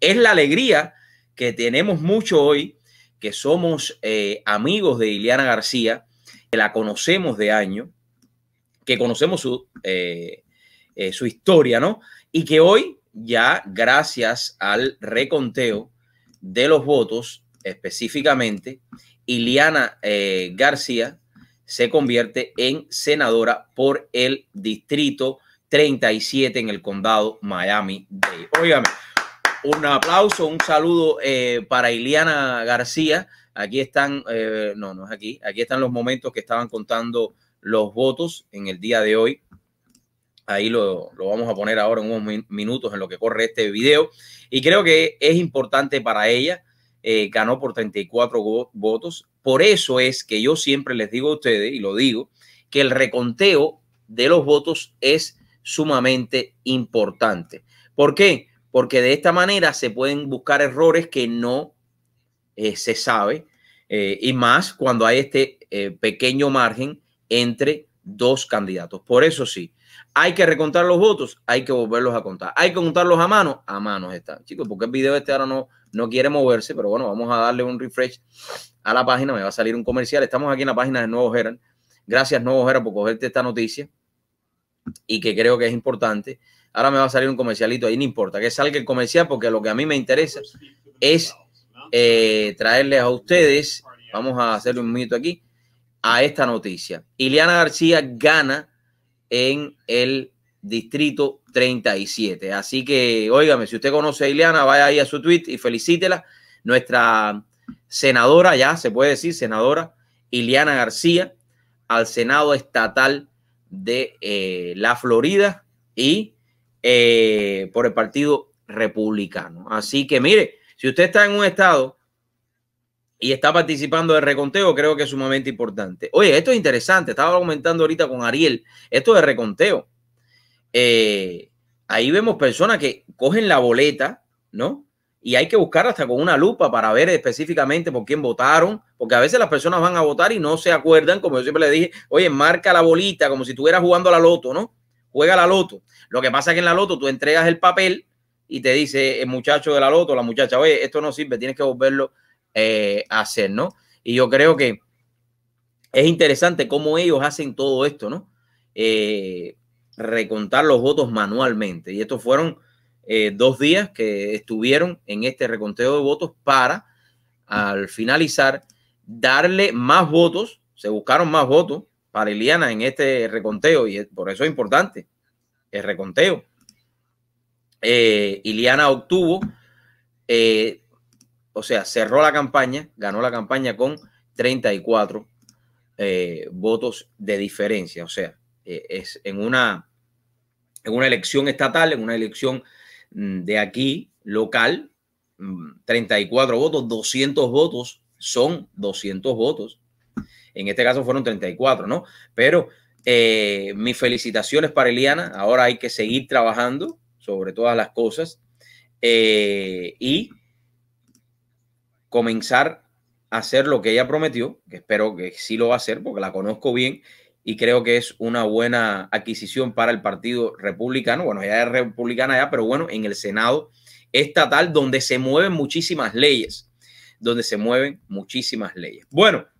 Es la alegría que tenemos mucho hoy, que somos eh, amigos de Ileana García, que la conocemos de año, que conocemos su, eh, eh, su historia, ¿no? Y que hoy ya gracias al reconteo de los votos específicamente, Iliana García se convierte en senadora por el distrito 37 en el condado Miami-Dade. Óigame, un aplauso, un saludo eh, para Iliana García. Aquí están, eh, no, no es aquí, aquí están los momentos que estaban contando los votos en el día de hoy. Ahí lo, vamos a poner ahora en unos minutos en lo que corre este video. Y creo que es importante para ella. Eh, ganó por 34 votos. Por eso es que yo siempre les digo a ustedes, y lo digo, que el reconteo de los votos es sumamente importante. ¿Por qué? porque de esta manera se pueden buscar errores que no eh, se sabe, eh, y más cuando hay este eh, pequeño margen entre dos candidatos. Por eso sí, hay que recontar los votos, hay que volverlos a contar. Hay que contarlos a mano, a manos están. Chicos, porque el video este ahora no, no quiere moverse, pero bueno, vamos a darle un refresh a la página, me va a salir un comercial. Estamos aquí en la página de Nuevo Geran. Gracias, Nuevo Geran por cogerte esta noticia y que creo que es importante. Ahora me va a salir un comercialito ahí, no importa que salga el comercial porque lo que a mí me interesa es eh, traerles a ustedes, vamos a hacerle un minuto aquí, a esta noticia. Ileana García gana en el distrito 37. Así que, óigame, si usted conoce a Ileana, vaya ahí a su tweet y felicítela. Nuestra senadora, ya se puede decir, senadora Ileana García, al Senado Estatal de eh, la Florida y eh, por el Partido Republicano. Así que mire, si usted está en un estado y está participando del reconteo, creo que es sumamente importante. Oye, esto es interesante, estaba comentando ahorita con Ariel, esto de reconteo. Eh, ahí vemos personas que cogen la boleta, ¿no? y hay que buscar hasta con una lupa para ver específicamente por quién votaron, porque a veces las personas van a votar y no se acuerdan, como yo siempre le dije, oye, marca la bolita como si estuvieras jugando a la loto, ¿no? Juega la loto. Lo que pasa es que en la loto tú entregas el papel y te dice el muchacho de la loto, la muchacha, oye, esto no sirve, tienes que volverlo eh, a hacer, ¿no? Y yo creo que es interesante cómo ellos hacen todo esto, ¿no? Eh, recontar los votos manualmente. Y estos fueron eh, dos días que estuvieron en este reconteo de votos para, al finalizar, darle más votos, se buscaron más votos para Eliana en este reconteo y por eso es importante el reconteo. Eh, Iliana obtuvo, eh, o sea, cerró la campaña, ganó la campaña con 34 votos de diferencia, o sea, es en una, en una elección estatal, en una elección Mm, de aquí, local, 34 mm, votos, 200 votos, son 200 votos. En este caso fueron 34, ¿no? Pero eh, mis felicitaciones para Eliana. Ahora hay que seguir trabajando sobre todas las cosas eh, y comenzar a hacer lo que ella prometió, que espero que sí lo va a hacer porque la conozco bien y creo que es una buena adquisición para el Partido Republicano. Bueno, ya es republicana ya, pero bueno, en el Senado estatal donde se mueven muchísimas leyes, donde se mueven muchísimas leyes. Bueno,